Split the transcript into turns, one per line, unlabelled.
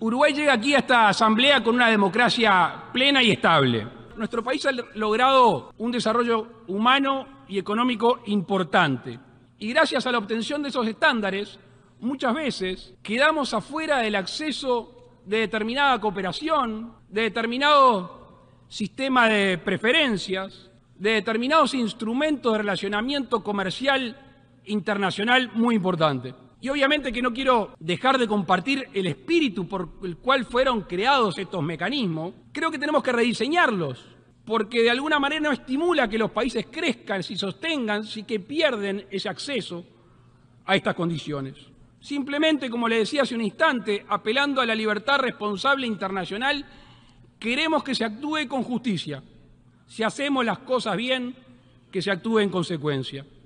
Uruguay llega aquí a esta asamblea con una democracia plena y estable. Nuestro país ha logrado un desarrollo humano y económico importante. Y gracias a la obtención de esos estándares, muchas veces quedamos afuera del acceso de determinada cooperación, de determinado sistema de preferencias, de determinados instrumentos de relacionamiento comercial internacional muy importante. Y obviamente que no quiero dejar de compartir el espíritu por el cual fueron creados estos mecanismos. Creo que tenemos que rediseñarlos, porque de alguna manera no estimula que los países crezcan, si sostengan, si que pierden ese acceso a estas condiciones. Simplemente, como le decía hace un instante, apelando a la libertad responsable internacional, queremos que se actúe con justicia. Si hacemos las cosas bien, que se actúe en consecuencia.